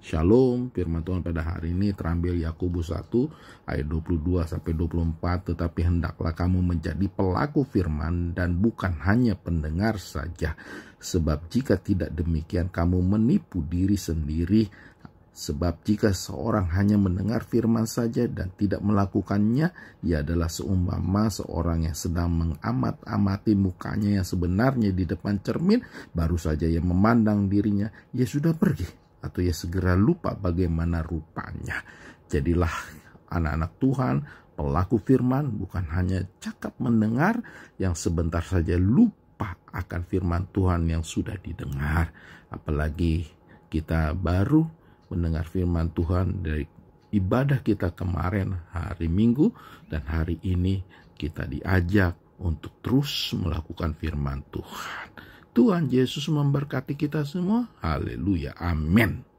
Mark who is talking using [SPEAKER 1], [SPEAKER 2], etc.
[SPEAKER 1] Shalom, firman Tuhan pada hari ini terambil Yakobus 1 ayat 22 sampai 24, tetapi hendaklah kamu menjadi pelaku firman dan bukan hanya pendengar saja, sebab jika tidak demikian kamu menipu diri sendiri, sebab jika seorang hanya mendengar firman saja dan tidak melakukannya, ia adalah seumpama seorang yang sedang mengamat-amati mukanya yang sebenarnya di depan cermin, baru saja ia memandang dirinya, ia sudah pergi atau ia segera lupa bagaimana rupanya. Jadilah anak-anak Tuhan, pelaku firman bukan hanya cakap mendengar yang sebentar saja lupa akan firman Tuhan yang sudah didengar. Apalagi kita baru mendengar firman Tuhan dari ibadah kita kemarin hari Minggu dan hari ini kita diajak untuk terus melakukan firman Tuhan.
[SPEAKER 2] Tuhan Yesus memberkati kita semua.
[SPEAKER 1] Haleluya. Amin.